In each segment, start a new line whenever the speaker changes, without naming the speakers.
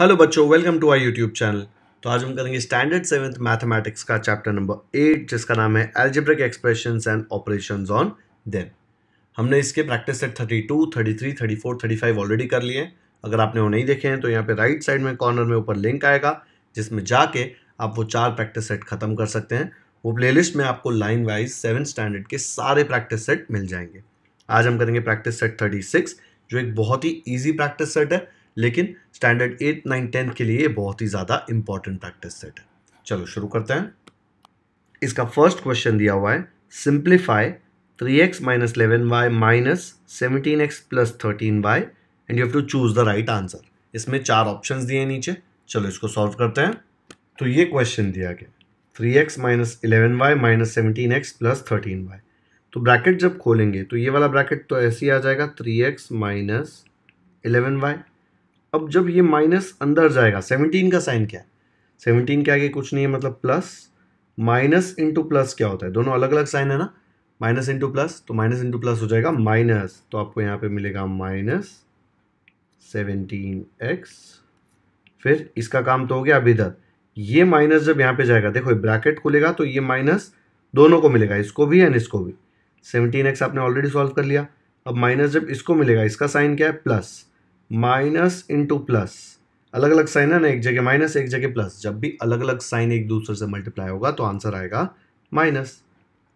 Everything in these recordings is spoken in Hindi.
हेलो बच्चों welcome to I YouTube channel तो आज हम करेंगे स्टैंडर्ड सेवेंथ मैथमेटिक्स का चैप्टर नंबर एट जिसका नाम है algebraic expression and operation on then हमने इसके practice set thirty two thirty three thirty four thirty five already कर लिए हैं अगर आपने वो नहीं देखे हैं तो यहाँ पे राइट साइड में कॉर्नर में ऊपर लिंक आएगा जिसमें जाके आप वो चार प्रैक्टिस सेट खत्म कर सकते हैं वो प्लेलिस्ट में आपको लाइन वाइज सेवन स्टैंडर्ड के सारे प्रैक्टिस सेट मिल जाएंगे आज हम करेंगे प्रैक्टिस सेट थर्टी सिक्स जो एक बहुत ही ईजी प्रैक्टिस सेट है लेकिन स्टैंडर्ड एट नाइन टेंथ के लिए बहुत ही ज़्यादा इंपॉर्टेंट प्रैक्टिस सेट है चलो शुरू करते हैं इसका फर्स्ट क्वेश्चन दिया हुआ है simplify three x minus eleven y minus seventeen x plus thirteen y and you have to choose the right answer इसमें चार ऑप्शन दिए नीचे चलो इसको सॉल्व करते हैं तो ये क्वेश्चन दिया गया three x minus eleven y minus seventeen x plus thirteen y तो ब्रैकेट जब खोलेंगे तो ये वाला ब्रैकेट तो ऐसे ही आ जाएगा three x minus eleven y अब जब ये माइनस अंदर जाएगा सेवनटीन का साइन क्या है सेवनटीन के आगे कुछ नहीं है मतलब प्लस माइनस इंटू प्लस क्या होता है दोनों अलग अलग साइन है ना माइनस इंटू प्लस तो माइनस इंटू प्लस हो जाएगा माइनस तो आपको यहाँ पे मिलेगा माइनस सेवनटीन एक्स फिर इसका काम तो हो गया अब इधर ये माइनस जब यहाँ पे जाएगा देखो ब्रैकेट खुलेगा तो ये माइनस दोनों को मिलेगा इसको भी एंड इसको भी सेवनटीन एक्स आपने ऑलरेडी सॉल्व कर लिया अब माइनस जब इसको मिलेगा इसका साइन क्या है प्लस माइनस इंटू प्लस अलग अलग साइन है ना एक जगह माइनस एक जगह प्लस जब भी अलग अलग साइन एक दूसरे से मल्टीप्लाई होगा तो आंसर आएगा माइनस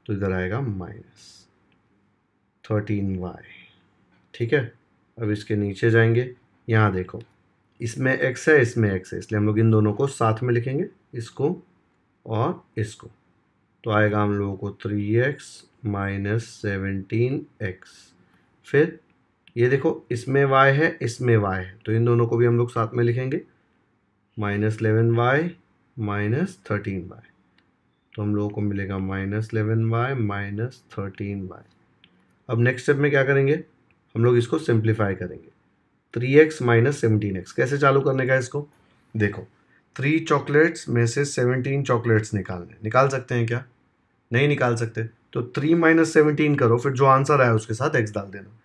तो इधर आएगा माइनस थर्टीन वाई ठीक है अब इसके नीचे जाएंगे यहाँ देखो इसमें एक्स है इसमें एक्स है इसलिए हम लोग इन दोनों को साथ में लिखेंगे इसको और इसको तो आएगा हम लोगों को three x minus seventeen x फिर ये देखो इसमें वाई है इसमें वाई है तो इन दोनों को भी हम लोग साथ में लिखेंगे minus eleven y minus thirteen y तो हम लोगों को मिलेगा minus eleven y minus thirteen y अब नेक्स्ट स्टेप में क्या करेंगे हम लोग इसको सिंप्लीफाई करेंगे three x minus seventeen x कैसे चालू करने का इसको देखो थ्री चॉकलेट्स में से सेवनटीन चॉकलेट्स निकालने निकाल सकते हैं क्या नहीं निकाल सकते तो थ्री माइनस सेवनटीन करो फिर जो आंसर आया उसके साथ एक्स डाल देना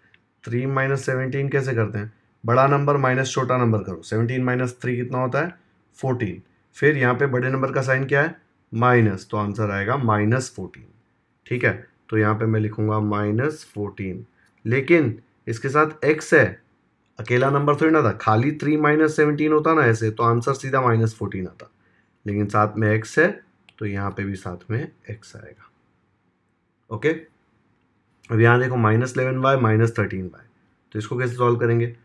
थ्री माइनस सेवनटीन कैसे करते हैं बड़ा नंबर माइनस छोटा नंबर करो सेवनटीन माइनस थ्री कितना होता है फोर्टीन फिर यहाँ पे बड़े नंबर का साइन क्या है माइनस तो आंसर आएगा माइनस फोर्टीन ठीक है तो यहाँ पे मैं लिखूँगा माइनस फोर्टीन लेकिन इसके साथ एक्स है अकेला नंबर थोड़ी ना था खाली थ्री माइनस सेवनटीन होता ना ऐसे तो आंसर सीधा माइनस फोर्टीन आता लेकिन साथ में एक्स है तो यहाँ पे भी साथ में एक्स आएगा ओके अब यहाँ देखो minus eleven y minus thirteen y तो इसको कैसे सॉल्व करेंगे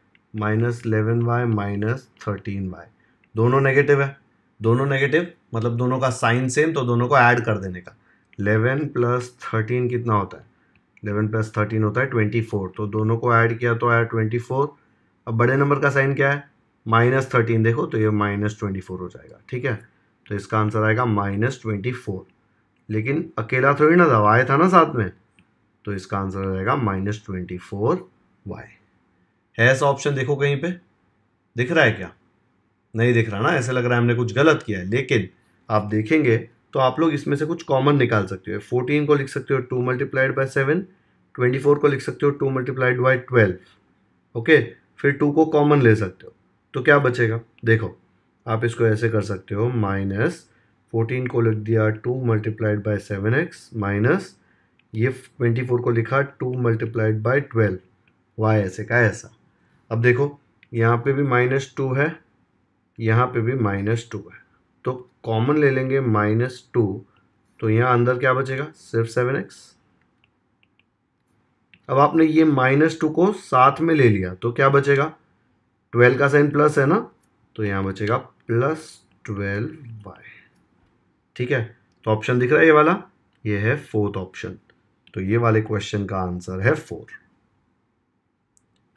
minus eleven y minus thirteen y दोनों नेगेटिव है दोनों नेगेटिव मतलब दोनों का साइन सेम तो दोनों को ऐड कर देने का इलेवन प्लस थर्टीन कितना होता है इलेवन प्लस थर्टीन होता है ट्वेंटी फोर तो दोनों को ऐड किया तो आया ट्वेंटी फोर अब बड़े नंबर का साइन क्या है माइनस थर्टीन देखो तो ये माइनस ट्वेंटी फोर हो जाएगा ठीक है तो इसका आंसर आएगा माइनस ट्वेंटी फोर लेकिन अकेला थोड़ी ना था था ना साथ में तो इसका आंसर हो जाएगा माइनस ट्वेंटी फोर वाई है ऐसा ऑप्शन देखो कहीं पे दिख रहा है क्या नहीं दिख रहा ना ऐसे लग रहा है हमने कुछ गलत किया है लेकिन आप देखेंगे तो आप लोग इसमें से कुछ कॉमन निकाल सकते हो फोर्टीन को लिख सकते हो two multiplied by seven twenty four को लिख सकते हो two multiplied by twelve okay फिर टू को कॉमन ले सकते हो तो क्या बचेगा देखो आप इसको ऐसे कर सकते हो माइनस फोर्टीन को लिख दिया two multiplied by seven x minus ये ट्वेंटी फोर को लिखा two multiplied by twelve y ऐसे का ऐसा अब देखो यहाँ पे भी माइनस टू है यहाँ पे भी माइनस टू है तो कॉमन ले लेंगे माइनस टू तो यहाँ अंदर क्या बचेगा सिर्फ सेवन एक्स अब आपने ये माइनस टू को साथ में ले लिया तो क्या बचेगा ट्वेल्व का साइन प्लस है ना तो यहाँ बचेगा प्लस ट्वेल्व बाय ठीक है तो ऑप्शन दिख रहा है ये वाला ये है फोर्थ ऑप्शन तो ये वाले क्वेश्चन का आंसर है फोर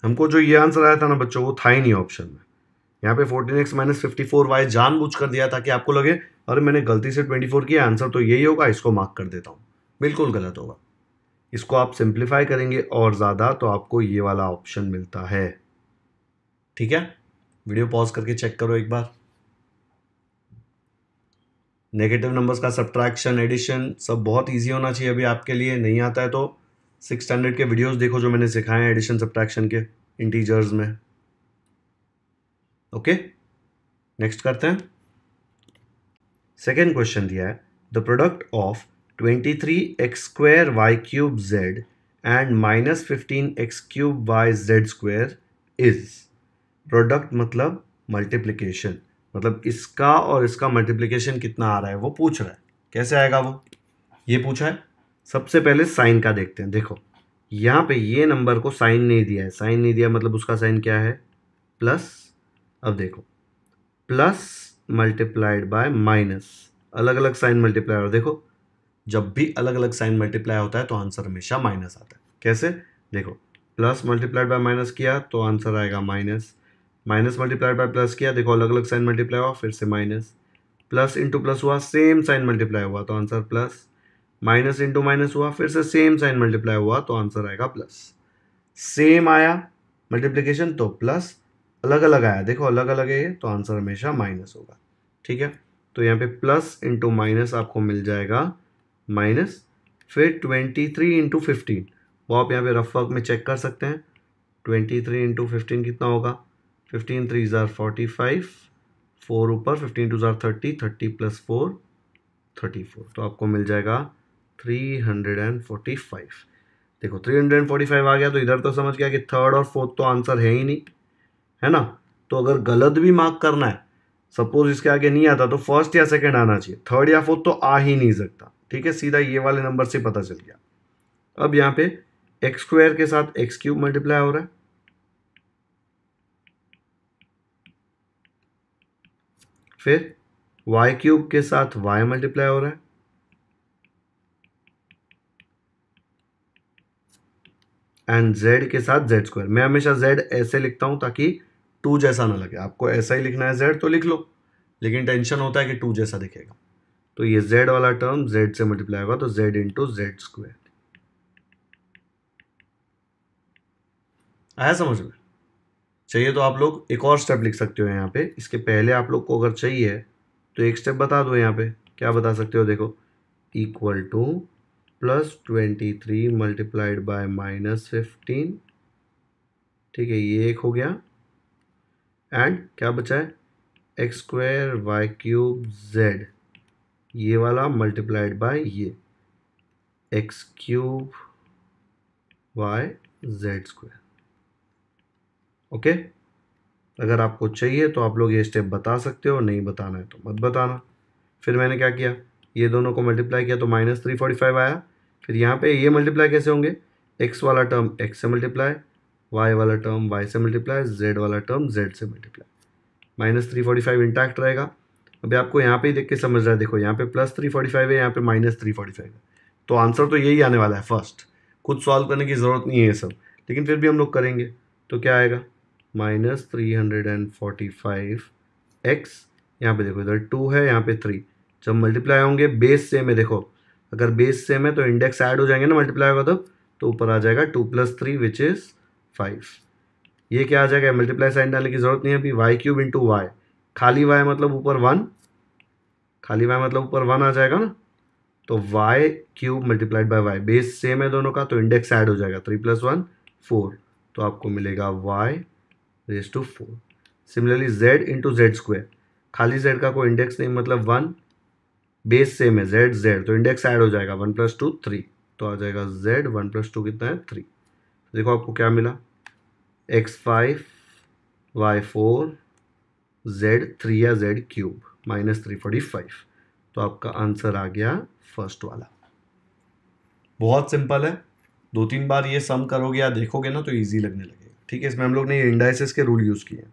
हमको जो ये आंसर आया था ना बच्चों वो था ही नहीं ऑप्शन में यहाँ पे fourteen x minus fifty four y जान बुझ कर दिया ताकि आपको लगे अरे मैंने गलती से ट्वेंटी फोर किया आंसर तो यही होगा इसको मार्क कर देता हूँ बिल्कुल गलत होगा इसको आप सिंप्लीफाई करेंगे और ज़्यादा तो आपको ये वाला ऑप्शन मिलता है ठीक है वीडियो पॉज करके चेक करो एक बार नेगेटिव नंबर्स का सब्ट्रैक्शन एडिशन सब बहुत ईजी होना चाहिए अभी आपके लिए नहीं आता है तो सिक्स स्टैंडर्ड के वीडियोस देखो जो मैंने सिखाए हैं एडिशन सब्ट्रैक्शन के इंटीजर्स में ओके नेक्स्ट करते हैं सेकेंड क्वेश्चन दिया है the product of twenty three x square y cube z and minus fifteen x cube y z square is product मतलब मल्टीप्लीकेशन मतलब इसका और इसका मल्टीप्लीकेशन कितना आ रहा है वो पूछ रहा है कैसे आएगा वो ये पूछा है सबसे पहले साइन का देखते हैं देखो यहाँ पे ये नंबर को साइन नहीं दिया है साइन नहीं दिया मतलब उसका साइन क्या है प्लस अब देखो प्लस मल्टीप्लाइड बाय माइनस अलग अलग साइन मल्टीप्लाई देखो जब भी अलग अलग साइन मल्टीप्लाई होता है तो आंसर हमेशा माइनस आता है कैसे देखो प्लस मल्टीप्लाइड बाय माइनस किया तो आंसर आएगा minus minus multiply by plus किया देखो अलग अलग साइन मल्टीप्लाई हुआ फिर से माइनस प्लस इंटू प्लस हुआ सेम साइन मल्टीप्लाई हुआ तो answer plus minus into minus हुआ फिर से सेम साइन मल्टीप्लाई हुआ तो आंसर आएगा प्लस सेम आया मल्टीप्लीकेशन तो प्लस अलग अलग आया देखो अलग अलग है ये तो आंसर हमेशा माइनस होगा ठीक है तो यहाँ पे प्लस इंटू माइनस आपको मिल जाएगा माइनस फिर ट्वेंटी थ्री इंटू फिफ्टीन वो आप यहाँ पे रफ वर्क में चेक कर सकते हैं ट्वेंटी थ्री इंटू फिफ्टीन कितना होगा फिफ्टीन थ्री ज़ार फोर्टी फाइव फोर ऊपर फिफ्टीन टू ज़ार thirty thirty plus four thirty four तो आपको मिल जाएगा three hundred and forty five देखो three hundred and forty five आ गया तो इधर तो समझ गया कि थर्ड और फोर्थ तो आंसर है ही नहीं है ना तो अगर गलत भी मार्क करना है सपोज इसके आगे नहीं आता तो फर्स्ट या सेकेंड आना चाहिए थर्ड या फोर्थ तो आ ही नहीं सकता ठीक है सीधा ये वाले नंबर से पता चल गया अब यहाँ पे एक्स स्क्वायर के साथ एक्स क्यूब मल्टीप्लाई हो रहा है फिर वाई क्यूब के साथ वाई मल्टीप्लाई हो रहा है एंड जेड के साथ जेड स्क्वायर मैं हमेशा जेड ऐसे लिखता हूं ताकि टू जैसा ना लगे आपको ऐसा ही लिखना है जेड तो लिख लो लेकिन टेंशन होता है कि टू जैसा दिखेगा तो ये जेड वाला टर्म जेड से मल्टीप्लाई होगा तो जेड इंटू जेड स्क्वायर आया समझ में चाहिए तो आप लोग एक और स्टेप लिख सकते हो यहाँ पे इसके पहले आप लोग को अगर चाहिए तो एक स्टेप बता दो यहाँ पे क्या बता सकते हो देखो equal to plus twenty three multiplied by minus fifteen ठीक है ये एक हो गया एंड क्या बचा है x square y cube z ये वाला मल्टीप्लाइड बाय ये x cube y z square okay अगर आपको चाहिए तो आप लोग ये स्टेप बता सकते हो नहीं बताना है तो मत बताना फिर मैंने क्या किया ये दोनों को मल्टीप्लाई किया तो माइनस थ्री फोर्टी फाइव आया फिर यहाँ पे ये मल्टीप्लाई कैसे होंगे एक्स वाला टर्म एक्स से मल्टीप्लाई वाई वाला टर्म वाई से मल्टीप्लाई जेड वाला टर्म जेड से multiply minus three forty five intact रहेगा अभी आपको यहाँ पे ही देख के समझ रहा है देखो यहाँ पे प्लस थ्री फोर्टी फाइव है यहाँ पे माइनस थ्री फोर्टी फाइव है तो आंसर तो यही आने वाला है फर्स्ट खुद सॉल्व करने की ज़रूरत नहीं है ये सब लेकिन फिर भी हम लोग करेंगे तो क्या आएगा minus three hundred and forty five x यहाँ पे देखो इधर टू है यहाँ पे थ्री जब मल्टीप्लाई होंगे बेस सेम है देखो अगर बेस सेम है तो इंडेक्स ऐड हो जाएंगे ना मल्टीप्लाई होगा तो ऊपर आ जाएगा two plus three which is five ये क्या आ जाएगा मल्टीप्लाई साइन डालने की जरूरत नहीं है अभी वाई क्यूब इंटू वाई खाली वाई मतलब ऊपर वन खाली वाई मतलब ऊपर वन आ जाएगा ना तो y cube multiplied by y base same है दोनों का तो इंडेक्स ऐड हो जाएगा थ्री प्लस वन फोर तो आपको मिलेगा y raise to four similarly z into z square खाली जेड का कोई इंडेक्स नहीं मतलब वन बेस सेम है जेड जेड तो इंडेक्स ऐड हो जाएगा वन प्लस टू थ्री तो आ जाएगा जेड वन प्लस टू कितना है थ्री देखो आपको क्या मिला x five y four z three या z cube minus three forty five तो आपका आंसर आ गया फर्स्ट वाला बहुत सिंपल है दो तीन बार ये सम करोगे या देखोगे ना तो इजी लगने लगे ठीक है इसमें हम लोग ने इंडाइसिस के रूल यूज़ किए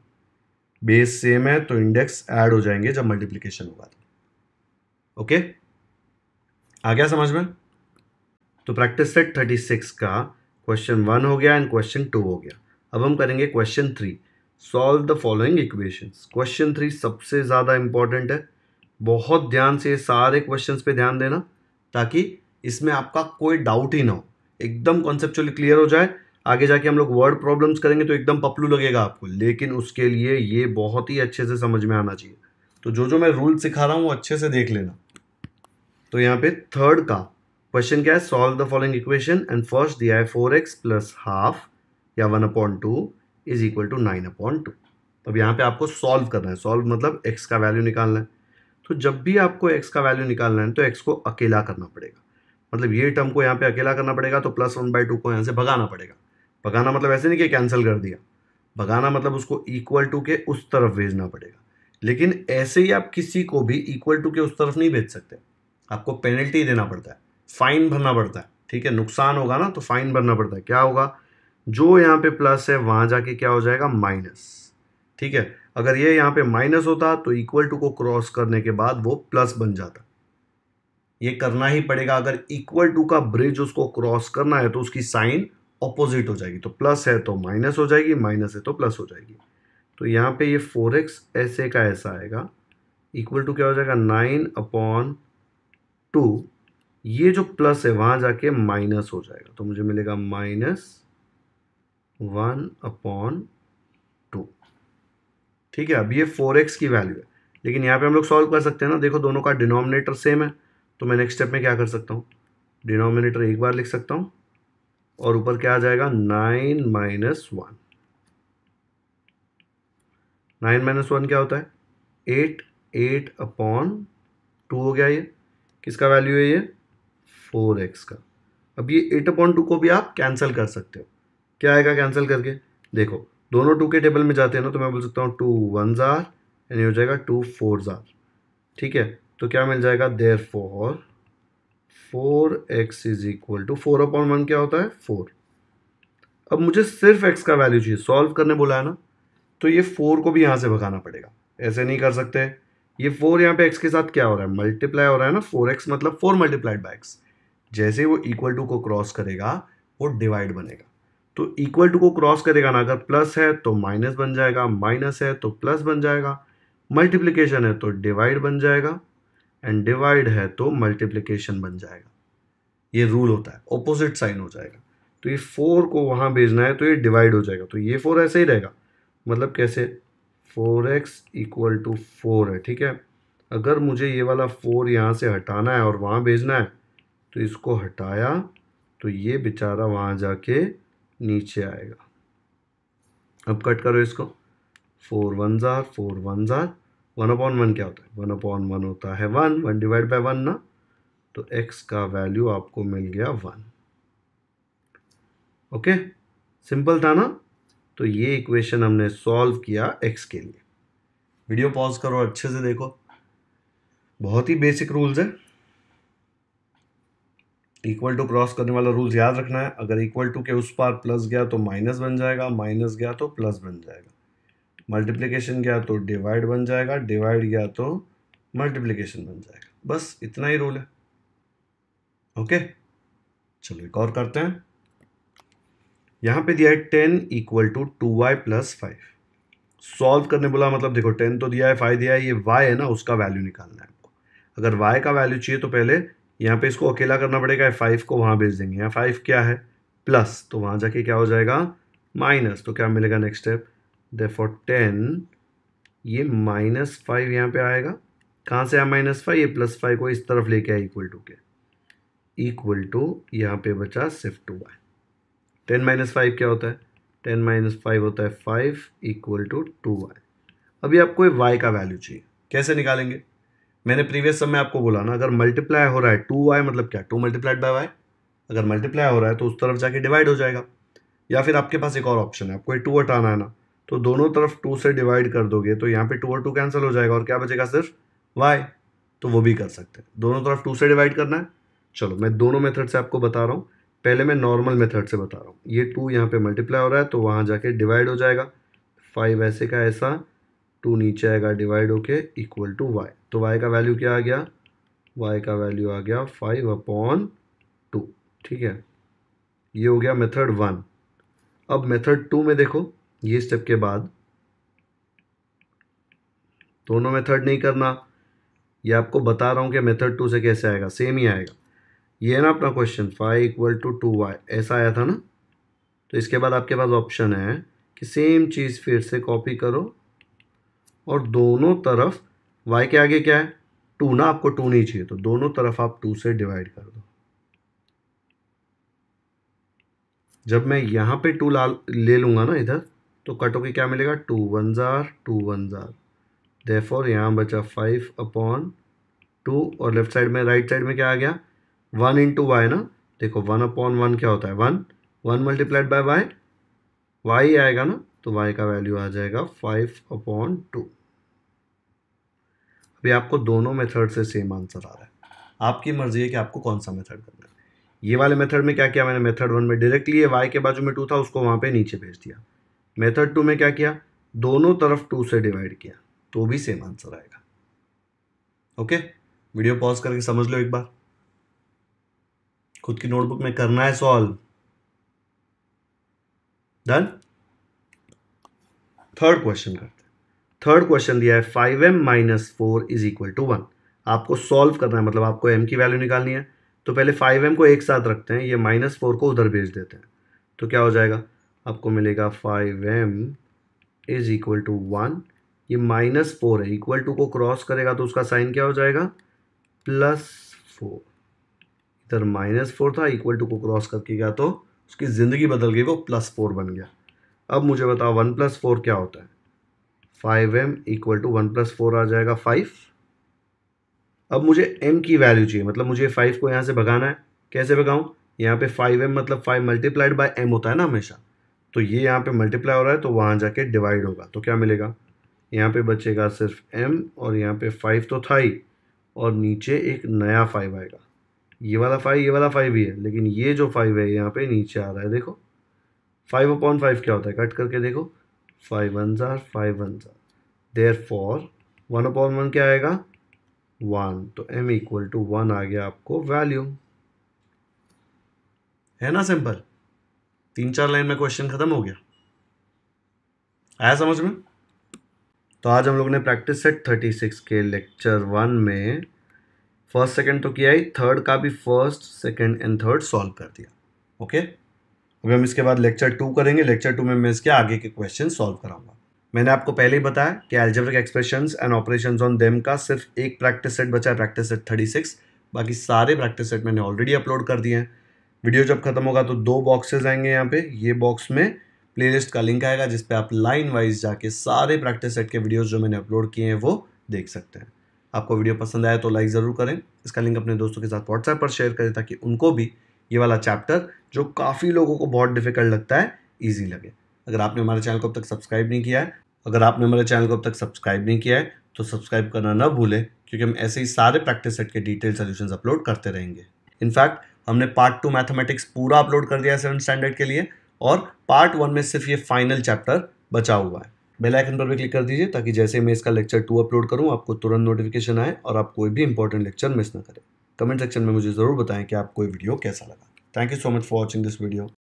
बेस सेम है तो इंडेक्स ऐड हो जाएंगे जब मल्टीप्लीकेशन होगा तो ओके आ गया समझ में तो प्रैक्टिस सेट थर्टी सिक्स का क्वेश्चन वन हो गया एंड क्वेश्चन टू हो गया अब हम करेंगे question three solve the following equations question three सबसे ज़्यादा इंपॉर्टेंट है बहुत ध्यान से सारे क्वेश्चन पे ध्यान देना ताकि इसमें आपका कोई डाउट ही ना हो एकदम कॉन्सेप्चुअली क्लियर हो जाए आगे जाके हम लोग वर्ड प्रॉब्लम्स करेंगे तो एकदम पपलू लगेगा आपको लेकिन उसके लिए ये बहुत ही अच्छे से समझ में आना चाहिए तो जो जो मैं रूल सिखा रहा हूँ वो अच्छे से देख लेना तो यहाँ पे थर्ड का क्वेश्चन क्या है solve the following equation and first दिया है फोर एक्स प्लस हाफ या one upon two is equal to nine upon two अब यहाँ पे आपको सॉल्व करना है सॉल्व मतलब एक्स का वैल्यू निकालना है तो जब भी आपको एक्स का वैल्यू निकालना है तो एक्स को अकेला करना पड़ेगा मतलब ये टर्म को यहाँ पे अकेला करना पड़ेगा तो प्लस वन बाई टू को यहाँ से भगाना पड़ेगा भगाना मतलब ऐसे नहीं कि कैंसिल कर दिया भगाना मतलब उसको इक्वल टू के उस तरफ भेजना पड़ेगा लेकिन ऐसे ही आप किसी को भी इक्वल टू के उस तरफ नहीं भेज सकते आपको पेनल्टी देना पड़ता है फाइन भरना पड़ता है ठीक है नुकसान होगा ना तो फाइन भरना पड़ता है क्या होगा जो यहाँ पे प्लस है वहाँ जाके क्या हो जाएगा माइनस ठीक है अगर ये यह यहाँ पे माइनस होता तो इक्वल टू को क्रॉस करने के बाद वो प्लस बन जाता ये करना ही पड़ेगा अगर इक्वल टू का ब्रिज उसको क्रॉस करना है तो उसकी साइन ऑपोजिट हो जाएगी तो प्लस है तो माइनस हो जाएगी माइनस है तो प्लस हो जाएगी तो यहाँ पे ये फोर एक्स ऐसे का ऐसा आएगा इक्वल टू क्या हो जाएगा नाइन अपॉन टू ये जो प्लस है वहाँ जाके माइनस हो जाएगा तो मुझे मिलेगा माइनस वन अपॉन टू ठीक है अब ये फोर एक्स की वैल्यू है लेकिन यहाँ पे हम लोग सॉल्व कर सकते हैं ना देखो दोनों का डिनोमिनेटर सेम है तो मैं नेक्स्ट स्टेप में क्या कर सकता हूँ डिनोमिनेटर एक बार लिख सकता हूँ और ऊपर क्या आ जाएगा nine minus one nine minus one क्या होता है एट एट अपॉन टू हो गया ये किसका वैल्यू है ये फोर एक्स का अब ये एट अपॉन टू को भी आप कैंसिल कर सकते हो क्या आएगा कैंसिल करके देखो दोनों टू के टेबल में जाते हैं ना तो मैं बोल सकता हूँ टू वन जार यानी हो जाएगा टू फोर जार ठीक है तो क्या मिल जाएगा therefore four x is equal to four upon one क्या होता है फोर अब मुझे सिर्फ एक्स का वैल्यू चाहिए सॉल्व करने बोला है ना तो ये फोर को भी यहाँ से भगाना पड़ेगा ऐसे नहीं कर सकते ये फोर यहाँ पे एक्स के साथ क्या हो रहा है मल्टीप्लाई हो रहा है ना फोर एक्स मतलब फोर मल्टीप्लाइड बाई एक्स जैसे वो इक्वल टू को क्रॉस करेगा वो डिवाइड बनेगा तो इक्वल टू को क्रॉस करेगा ना अगर प्लस है तो माइनस बन जाएगा माइनस है तो प्लस बन जाएगा मल्टीप्लीकेशन है तो डिवाइड बन जाएगा एंड डिवाइड है तो मल्टीप्लीकेशन बन जाएगा ये रूल होता है ऑपोजिट साइन हो जाएगा तो ये फोर को वहाँ भेजना है तो ये डिवाइड हो जाएगा तो ये फोर ऐसे ही रहेगा मतलब कैसे four x equal to four है ठीक है अगर मुझे ये वाला फोर यहाँ से हटाना है और वहाँ भेजना है तो इसको हटाया तो ये बेचारा वहाँ जाके नीचे आएगा अब कट करो इसको फोर वन ज़ार फोर वन ज़ार वन अपॉन वन क्या होता है वन अपॉन वन होता है one one divide by one ना तो एक्स का वैल्यू आपको मिल गया वन ओके सिंपल था ना तो ये इक्वेशन हमने सॉल्व किया एक्स के लिए वीडियो पॉज करो अच्छे से देखो बहुत ही बेसिक रूल्स है इक्वल टू क्रॉस करने वाला रूल्स याद रखना है अगर इक्वल टू के उस पार प्लस गया तो माइनस बन जाएगा माइनस गया तो प्लस बन जाएगा मल्टीप्लिकेशन गया तो डिवाइड बन जाएगा डिवाइड गया तो मल्टीप्लिकेशन बन जाएगा बस इतना ही रूल है ओके चलो एक और करते हैं यहां पे दिया है ten equal to two y plus five solve करने बोला मतलब देखो टेन तो दिया है फाइव दिया है ये वाई है ना उसका वैल्यू निकालना है आपको अगर वाई का वैल्यू चाहिए तो पहले यहां पे इसको अकेला करना पड़ेगा फाइव को वहां भेज देंगे यहाँ फाइव क्या है प्लस तो वहां जाके क्या हो जाएगा माइनस तो क्या मिलेगा नेक्स्ट स्टेप therefore टेन ये माइनस फाइव यहाँ पे आएगा कहाँ से आया माइनस फाइव ये प्लस फाइव को इस तरफ लेके आया इक्वल टू के इक्वल टू यहाँ पे बचा सिर्फ two y ten minus five क्या होता है टेन माइनस फाइव होता है five equal to two y अभी आपको वाई का वैल्यू चाहिए कैसे निकालेंगे मैंने प्रीवियस समय आपको बोला ना अगर मल्टीप्लाई हो रहा है टू वाई मतलब क्या टू मल्टीप्लाइड बाय वाई अगर मल्टीप्लाई हो रहा है तो उस तरफ जाके डिवाइड हो जाएगा या फिर आपके पास एक और ऑप्शन है आपको टू हटाना है ना तो दोनों तरफ टू से डिवाइड कर दोगे तो यहाँ पे टू और टू कैंसिल हो जाएगा और क्या बचेगा सिर्फ वाई तो वो भी कर सकते हैं दोनों तरफ टू से डिवाइड करना है चलो मैं दोनों मेथड से आपको बता रहा हूँ पहले मैं नॉर्मल मेथड से बता रहा हूँ ये टू यहाँ पे मल्टीप्लाई हो रहा है तो वहाँ जाके डिवाइड हो जाएगा फाइव ऐसे का ऐसा टू नीचे आएगा डिवाइड होके इक्वल टू वाई तो वाई का वैल्यू क्या आ गया वाई का वैल्यू आ गया फाइव अपॉन टू ठीक है ये हो गया मेथड वन अब मेथड टू में देखो ये स्टेप के बाद दोनों मेथड नहीं करना ये आपको बता रहा हूँ कि मेथड टू से कैसे आएगा सेम ही आएगा ये है ना अपना question five equal to two y ऐसा आया था ना तो इसके बाद आपके पास ऑप्शन है कि सेम चीज़ फिर से कॉपी करो और दोनों तरफ वाई के आगे क्या है टू ना आपको टू नहीं चाहिए तो दोनों तरफ आप टू से डिवाइड कर दो जब मैं यहाँ पे टू ला ले लूँगा ना इधर तो कट क्या मिलेगा टू वन ज़ार टू वन ज़ार देफोर यहाँ बचा फाइव अपॉन टू और लेफ्ट साइड में राइट साइड में क्या आ गया वन इंटू वाई ना देखो वन अपॉन वन क्या होता है one one multiplied by y y आएगा ना तो वाई का वैल्यू आ जाएगा फाइव अपॉन टू अभी आपको दोनों मेथड से सेम आंसर आ रहा है आपकी मर्जी है कि आपको कौन सा मेथड करना है ये वाले मेथड में क्या किया मैंने मेथड वन में डायरेक्टली ये वाई के बाजू में टू था उसको वहाँ पे नीचे भेज दिया मेथड टू में क्या किया दोनों तरफ टू से डिवाइड किया तो भी सेम आंसर आएगा ओके वीडियो पॉज करके समझ लो एक बार खुद की नोटबुक में करना है सॉल्व डन थर्ड क्वेश्चन करते थर्ड क्वेश्चन दिया है five m minus four is equal to one आपको सॉल्व करना है मतलब आपको एम की वैल्यू निकालनी है तो पहले फाइव एम को एक साथ रखते हैं ये माइनस फोर को उधर भेज देते हैं तो क्या हो जाएगा आपको मिलेगा five m is equal to one ये माइनस फोर है इक्वल टू को क्रॉस करेगा तो उसका साइन क्या हो जाएगा प्लस फोर इधर माइनस फोर था इक्वल टू को क्रॉस करके गया तो उसकी ज़िंदगी बदल गई वो प्लस फोर बन गया अब मुझे बताओ वन प्लस फोर क्या होता है five m equal to one plus four आ जाएगा फाइव अब मुझे m की वैल्यू चाहिए मतलब मुझे फाइव को यहाँ से भगाना है कैसे भगाऊँ यहाँ पे फाइव एम मतलब फाइव मल्टीप्लाइड बाय एम होता है ना हमेशा तो ये यहाँ पे मल्टीप्लाई हो रहा है तो वहाँ जाके डिवाइड होगा तो क्या मिलेगा यहाँ पे बचेगा सिर्फ एम और यहाँ पे फाइव तो था ही और नीचे एक नया फाइव आएगा ये वाला फाइव ये वाला फाइव ही है लेकिन ये जो फाइव है यहाँ पे नीचे आ रहा है देखो फाइव अपॉन फाइव क्या होता है कट करके देखो फाइव वन जार फाइव वन जार therefore one upon one क्या आएगा वन तो एम इक्वल टू वन आ गया आपको वैल्यू है ना सिंपल तीन चार लाइन में क्वेश्चन खत्म हो गया आया समझ में तो आज हम लोग ने प्रैक्टिस सेट थर्टी सिक्स के लेक्चर वन में फर्स्ट सेकंड तो किया ही थर्ड का भी first second and third solve कर दिया ओके अभी हम इसके बाद लेक्चर टू करेंगे लेक्चर टू में मैं इसके आगे के क्वेश्चन सॉल्व कराऊंगा मैंने आपको पहले ही बताया कि algebraic expression and operation on them का सिर्फ एक प्रैक्टिस सेट बचा है प्रैक्टिस सेट थर्टी सिक्स बाकी सारे प्रैक्टिस सेट मैंने ऑलरेडी अपलोड कर दिए हैं वीडियो जब खत्म होगा तो दो बॉक्सेस आएंगे यहाँ पे ये बॉक्स में प्लेलिस्ट का लिंक आएगा जिसपे आप लाइन वाइज जाके सारे प्रैक्टिस सेट के वीडियोज जो मैंने अपलोड किए हैं वो देख सकते हैं आपको वीडियो पसंद आया तो लाइक ज़रूर करें इसका लिंक अपने दोस्तों के साथ व्हाट्सएप पर शेयर करें ताकि उनको भी ये वाला चैप्टर जो काफ़ी लोगों को बहुत डिफिकल्ट लगता है ईजी लगे अगर आपने हमारे चैनल को अब तक सब्सक्राइब नहीं किया है अगर आपने हमारे चैनल को अब तक सब्सक्राइब नहीं किया है तो सब्सक्राइब करना ना भूलें क्योंकि हम ऐसे ही सारे प्रैक्टिस सेट के डिटेल सोल्यूशन अपलोड करते रहेंगे इनफैक्ट हमने पार्ट टू मैथमेटिक्स पूरा अपलोड कर दिया है सेवन स्टैंडर्ड के लिए और पार्ट वन में सिर्फ ये फाइनल चैप्टर बचा हुआ है बेल आइकन पर भी क्लिक कर दीजिए ताकि जैसे मैं इसका लेक्चर टू अपलोड करूँ आपको तुरंत नोटिफिकेशन आए और आप कोई भी इंपॉर्टेंट लेक्चर मिस ना करें कमेंट सेक्शन में मुझे ज़रूर बताएं कि आपको ये वीडियो कैसा लगा thank you so much for watching this video